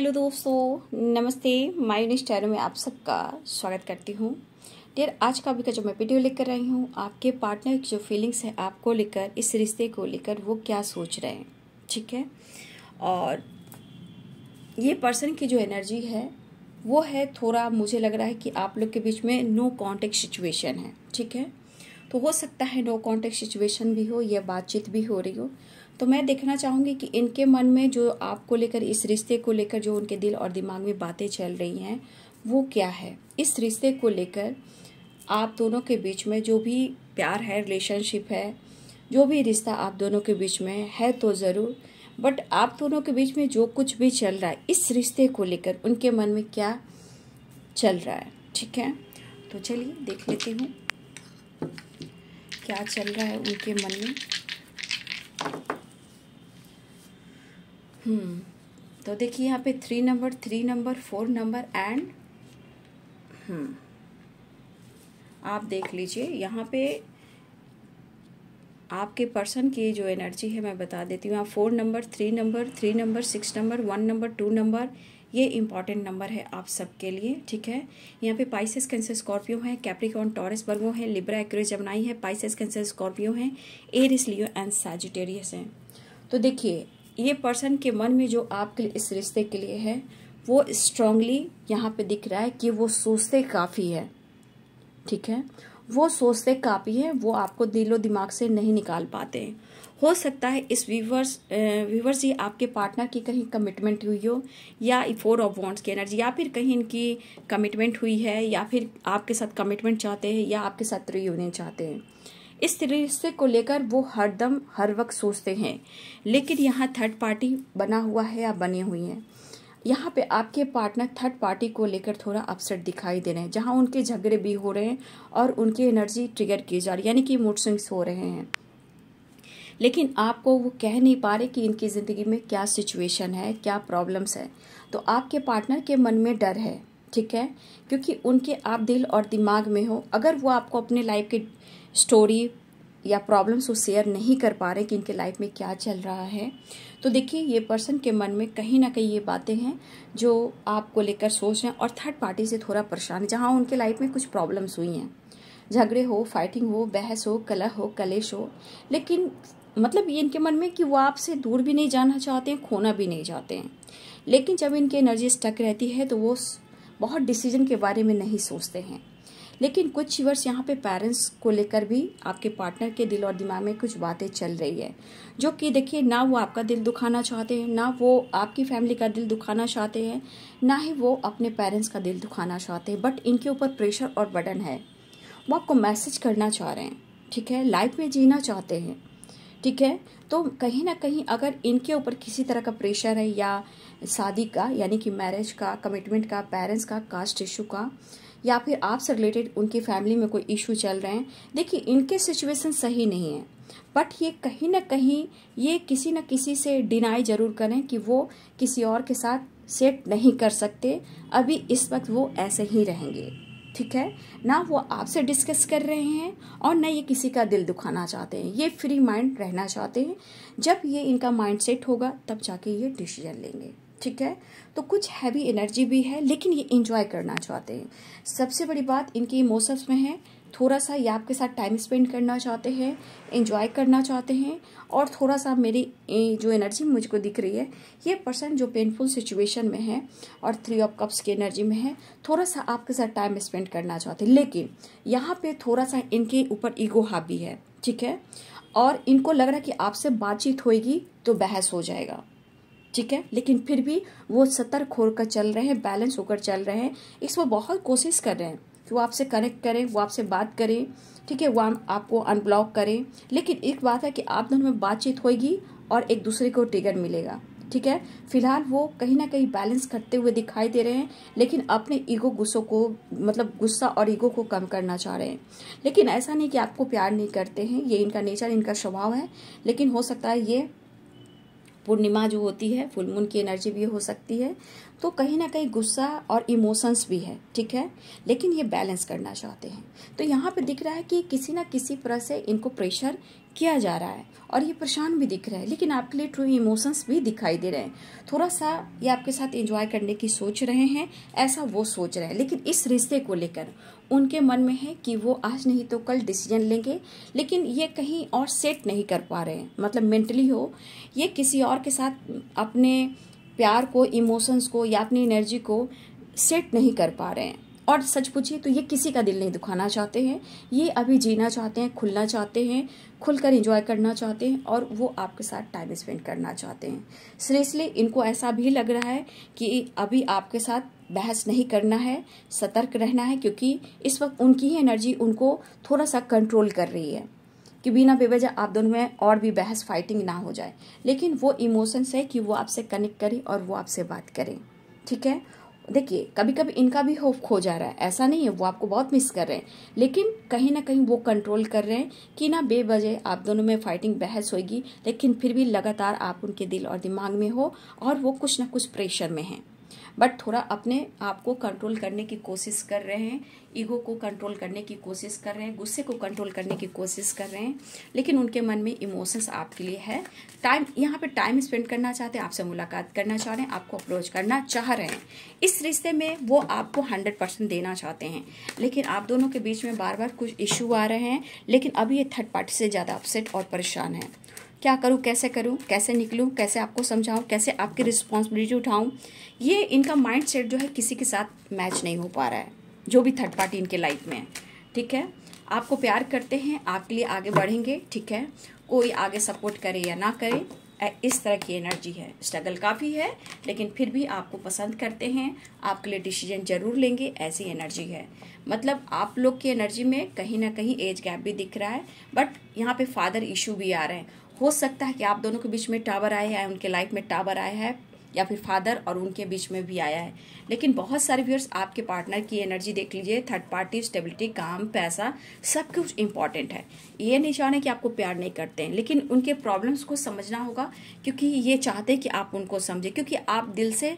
hello दोस्तों नमस्ते news channel में आप सबका स्वागत करती हूँ डेयर आज का अभी का जो मैं वीडियो लेकर रही हूँ आपके पार्टनर की जो फीलिंग्स है आपको लेकर इस रिश्ते को लेकर वो क्या सोच रहे हैं ठीक है और ये पर्सन की जो एनर्जी है वो है थोड़ा मुझे लग रहा है कि आप लोग के बीच में नो कॉन्टेक्ट सिचुएशन है ठीक है तो हो सकता है नो कॉन्टेक्ट सिचुएशन भी हो या बातचीत भी हो रही हो तो मैं देखना चाहूँगी कि इनके मन में जो आपको लेकर इस रिश्ते को लेकर जो उनके दिल और दिमाग में बातें चल रही हैं वो क्या है इस रिश्ते को लेकर आप दोनों के बीच में जो भी प्यार है रिलेशनशिप है जो भी रिश्ता आप दोनों के बीच में है तो ज़रूर बट आप दोनों के बीच में जो कुछ भी चल रहा है इस रिश्ते को लेकर उनके मन में क्या चल रहा है ठीक है तो चलिए देख लेती हूँ क्या चल रहा है उनके मन में हम्म, तो देखिए यहाँ पे three number three number four number and आप देख लीजिए यहाँ पे आपके पर्सन की जो एनर्जी है मैं बता देती हूँ यहाँ four number three number three number six number one number two number ये इंपॉर्टेंट नंबर है आप सबके लिए ठीक है यहाँ पे पाइसेस कैंसर स्कॉर्पियो है कैप्रिकॉन टॉरस वर्गो है लिब्रा एक्रेस जमनाई है पाइसेस कैंसर स्कॉर्पियो है एरिस लियो एंड सैजिटेरियस हैं तो देखिए ये पर्सन के मन में जो आपके इस रिश्ते के लिए है वो स्ट्रांगली यहाँ पे दिख रहा है कि वो सोचते काफ़ी है ठीक है वो सोचते काफ़ी है वो आपको दिलो दिमाग से नहीं निकाल पाते हैं हो सकता है इस व्यूवर्स व्यूवर्स ये आपके पार्टनर की कहीं कमिटमेंट हुई हो या फोर ऑफ वॉन्ट्स की एनर्जी या फिर कहीं इनकी कमिटमेंट हुई है या फिर आपके साथ कमिटमेंट चाहते हैं या आपके साथ रियूनियन चाहते हैं इस रिश्ते को लेकर वो हरदम हर वक्त सोचते हैं लेकिन यहाँ थर्ड पार्टी बना हुआ है या बनी हुई हैं यहाँ पे आपके पार्टनर थर्ड पार्टी को लेकर थोड़ा अपसेट दिखाई दे रहे हैं जहाँ उनके झगड़े भी हो रहे हैं और उनकी एनर्जी ट्रिगर की जा रही है यानी कि मूड स्विंग्स हो रहे हैं लेकिन आपको वो कह नहीं पा रहे कि इनकी ज़िंदगी में क्या सिचुएशन है क्या प्रॉब्लम्स है तो आपके पार्टनर के मन में डर है ठीक है क्योंकि उनके आप दिल और दिमाग में हो अगर वो आपको अपने लाइफ की स्टोरी या प्रॉब्लम्स वो शेयर नहीं कर पा रहे कि इनके लाइफ में क्या चल रहा है तो देखिए ये पर्सन के मन में कहीं ना कहीं ये बातें हैं जो आपको लेकर सोच रहे हैं और थर्ड पार्टी से थोड़ा परेशान जहाँ उनके लाइफ में कुछ प्रॉब्लम्स हुई हैं झगड़े हो फाइटिंग हो बहस हो कलह हो कलेश हो लेकिन मतलब ये इनके मन में कि वो आपसे दूर भी नहीं जाना चाहते हैं खोना भी नहीं चाहते हैं लेकिन जब इनकी एनर्जी स्टक रहती है तो वो बहुत डिसीजन के बारे में नहीं सोचते हैं लेकिन कुछ वर्ष यहाँ पे पेरेंट्स को लेकर भी आपके पार्टनर के दिल और दिमाग में कुछ बातें चल रही है जो कि देखिए ना वो आपका दिल दुखाना चाहते हैं ना वो आपकी फैमिली का दिल दुखाना चाहते हैं ना ही वो अपने पेरेंट्स का दिल दुखाना चाहते हैं बट इनके ऊपर प्रेशर और बर्डन है वो आपको मैसेज करना चाह रहे हैं ठीक है लाइफ में जीना चाहते हैं ठीक है तो कहीं ना कहीं अगर इनके ऊपर किसी तरह का प्रेशर है या शादी का यानी कि मैरिज का कमिटमेंट का पेरेंट्स का कास्ट इशू का या फिर आपसे रिलेटेड उनकी फैमिली में कोई इशू चल रहे हैं देखिए इनके सिचुएशन सही नहीं है बट ये कहीं ना कहीं ये किसी न किसी से डिनाई जरूर करें कि वो किसी और के साथ सेट नहीं कर सकते अभी इस वक्त वो ऐसे ही रहेंगे ठीक है ना वो आपसे डिस्कस कर रहे हैं और ना ये किसी का दिल दुखाना चाहते हैं ये फ्री माइंड रहना चाहते हैं जब ये इनका माइंड सेट होगा तब जाके ये डिसीजन लेंगे ठीक है तो कुछ हैवी एनर्जी भी है लेकिन ये इंजॉय करना चाहते हैं सबसे बड़ी बात इनके इमोशंस में है थोड़ा सा ये आपके साथ टाइम स्पेंड करना चाहते हैं इन्जॉय करना चाहते हैं और थोड़ा सा मेरी जो एनर्जी मुझको दिख रही है ये पर्सन जो पेनफुल सिचुएशन में है और थ्री ऑफ कप्स की एनर्जी में है थोड़ा सा आपके साथ टाइम स्पेंड करना चाहते हैं लेकिन यहाँ पे थोड़ा सा इनके ऊपर ईगो हावी है ठीक है और इनको लग रहा है कि आपसे बातचीत होएगी तो बहस हो जाएगा ठीक है लेकिन फिर भी वो सतर्क होकर चल रहे हैं बैलेंस होकर चल रहे हैं इस वो बहुत कोशिश कर रहे हैं कि वो आपसे कनेक्ट करें वो आपसे बात करें ठीक है वो आपको अनब्लॉक करें लेकिन एक बात है कि आप दोनों में बातचीत होगी और एक दूसरे को टिगर मिलेगा ठीक है फिलहाल वो कहीं ना कहीं बैलेंस करते हुए दिखाई दे रहे हैं लेकिन अपने ईगो गुस्सों को मतलब गुस्सा और ईगो को कम करना चाह रहे हैं लेकिन ऐसा नहीं कि आपको प्यार नहीं करते हैं ये इनका नेचर इनका स्वभाव है लेकिन हो सकता है ये पूर्णिमा जो होती है फुल मून की एनर्जी भी हो सकती है तो कहीं ना कहीं गुस्सा और इमोशंस भी है ठीक है लेकिन ये बैलेंस करना चाहते हैं तो यहाँ पे दिख रहा है कि किसी ना किसी तरह से इनको प्रेशर किया जा रहा है और ये परेशान भी दिख रहा है लेकिन आपके लिए ट्रू इमोशंस भी दिखाई दे रहे हैं थोड़ा सा ये आपके साथ एंजॉय करने की सोच रहे हैं ऐसा वो सोच रहे हैं लेकिन इस रिश्ते को लेकर उनके मन में है कि वो आज नहीं तो कल डिसीजन लेंगे लेकिन ये कहीं और सेट नहीं कर पा रहे हैं मतलब मेंटली हो ये किसी और के साथ अपने प्यार को इमोशंस को या अपनी एनर्जी को सेट नहीं कर पा रहे हैं और सच पूछिए तो ये किसी का दिल नहीं दुखाना चाहते हैं ये अभी जीना चाहते हैं खुलना चाहते हैं खुलकर इंजॉय करना चाहते हैं और वो आपके साथ टाइम स्पेंड करना चाहते हैं सीरियसली इनको ऐसा भी लग रहा है कि अभी आपके साथ बहस नहीं करना है सतर्क रहना है क्योंकि इस वक्त उनकी ही एनर्जी उनको थोड़ा सा कंट्रोल कर रही है कि बिना बेवजह आप दोनों में और भी बहस फाइटिंग ना हो जाए लेकिन वो इमोशंस है कि वो आपसे कनेक्ट करें और वो आपसे बात करें ठीक है देखिए कभी कभी इनका भी होप खो जा रहा है ऐसा नहीं है वो आपको बहुत मिस कर रहे हैं लेकिन कहीं ना कहीं वो कंट्रोल कर रहे हैं कि ना बेबजे आप दोनों में फाइटिंग बहस होगी लेकिन फिर भी लगातार आप उनके दिल और दिमाग में हो और वो कुछ ना कुछ प्रेशर में हैं बट थोड़ा अपने आप को कंट्रोल करने की कोशिश कर रहे हैं ईगो को कंट्रोल करने की कोशिश कर रहे हैं गुस्से को कंट्रोल करने की कोशिश कर रहे हैं लेकिन उनके मन में इमोशंस आपके लिए है टाइम यहाँ पे टाइम स्पेंड करना चाहते हैं आपसे मुलाकात करना चाह रहे हैं आपको अप्रोच करना चाह रहे हैं इस रिश्ते में वो आपको हंड्रेड परसेंट देना चाहते हैं लेकिन आप दोनों के बीच में बार बार कुछ इशू आ रहे हैं लेकिन अभी ये थर्ड पार्टी से ज़्यादा अपसेट और परेशान है क्या करूँ कैसे करूँ कैसे निकलूँ कैसे आपको समझाऊँ कैसे आपकी रिस्पॉन्सिबिलिटी उठाऊँ ये इनका माइंड सेट जो है किसी के साथ मैच नहीं हो पा रहा है जो भी थर्ड पार्टी इनके लाइफ में है ठीक है आपको प्यार करते हैं आपके लिए आगे बढ़ेंगे ठीक है कोई आगे सपोर्ट करे या ना करे इस तरह की एनर्जी है स्ट्रगल काफ़ी है लेकिन फिर भी आपको पसंद करते हैं आपके लिए डिसीजन जरूर लेंगे ऐसी एनर्जी है मतलब आप लोग की एनर्जी में कहीं ना कहीं एज गैप भी दिख रहा है बट यहाँ पे फादर इशू भी आ रहे हैं हो सकता है कि आप दोनों के बीच में टावर आया है उनके लाइफ में टावर आया है या फिर फादर और उनके बीच में भी आया है लेकिन बहुत सारे व्यूअर्स आपके पार्टनर की एनर्जी देख लीजिए थर्ड पार्टी स्टेबिलिटी काम पैसा सब कुछ इंपॉर्टेंट है ये निशान है कि आपको प्यार नहीं करते हैं लेकिन उनके प्रॉब्लम्स को समझना होगा क्योंकि ये चाहते हैं कि आप उनको समझें क्योंकि आप दिल से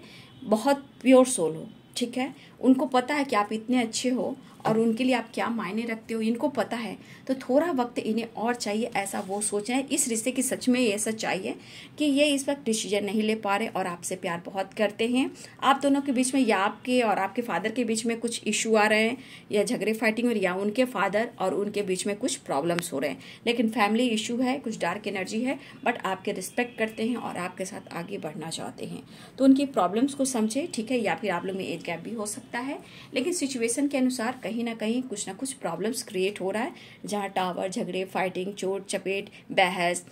बहुत प्योर सोल हो ठीक है उनको पता है कि आप इतने अच्छे हो और उनके लिए आप क्या मायने रखते हो इनको पता है तो थोड़ा वक्त इन्हें और चाहिए ऐसा वो सोच रहे हैं इस रिश्ते की सच में ये सच चाहिए कि ये इस वक्त डिसीजन नहीं ले पा रहे और आपसे प्यार बहुत करते हैं आप दोनों के बीच में या आपके और आपके फादर के बीच में कुछ इशू आ रहे हैं या झगड़े फाइटिंग और या उनके फादर और उनके बीच में कुछ प्रॉब्लम्स हो रहे हैं लेकिन फैमिली इशू है कुछ डार्क एनर्जी है बट आपके रिस्पेक्ट करते हैं और आपके साथ आगे बढ़ना चाहते हैं तो उनकी प्रॉब्लम्स को समझे ठीक है या फिर आप लोग में एज गैप भी हो सकता सकता है लेकिन सिचुएशन के अनुसार कहीं ना कहीं कुछ ना कुछ प्रॉब्लम्स क्रिएट हो रहा है जहाँ टावर झगड़े फाइटिंग चोट चपेट बहस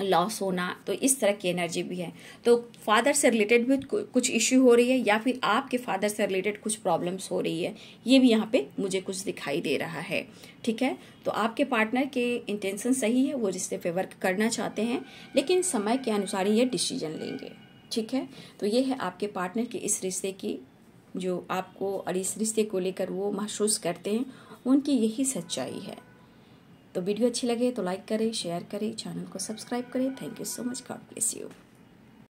लॉस होना तो इस तरह की एनर्जी भी है तो फादर से रिलेटेड भी कुछ इश्यू हो रही है या फिर आपके फादर से रिलेटेड कुछ प्रॉब्लम्स हो रही है ये भी यहाँ पे मुझे कुछ दिखाई दे रहा है ठीक है तो आपके पार्टनर के इंटेंशन सही है वो रिश्ते पे वर्क करना चाहते हैं लेकिन समय के अनुसार ये डिसीजन लेंगे ठीक है तो ये है आपके पार्टनर के इस रिश्ते की जो आपको और इस रिश्ते को लेकर वो महसूस करते हैं उनकी यही सच्चाई है तो वीडियो अच्छी लगे तो लाइक करें शेयर करें चैनल को सब्सक्राइब करें thank you so much God bless you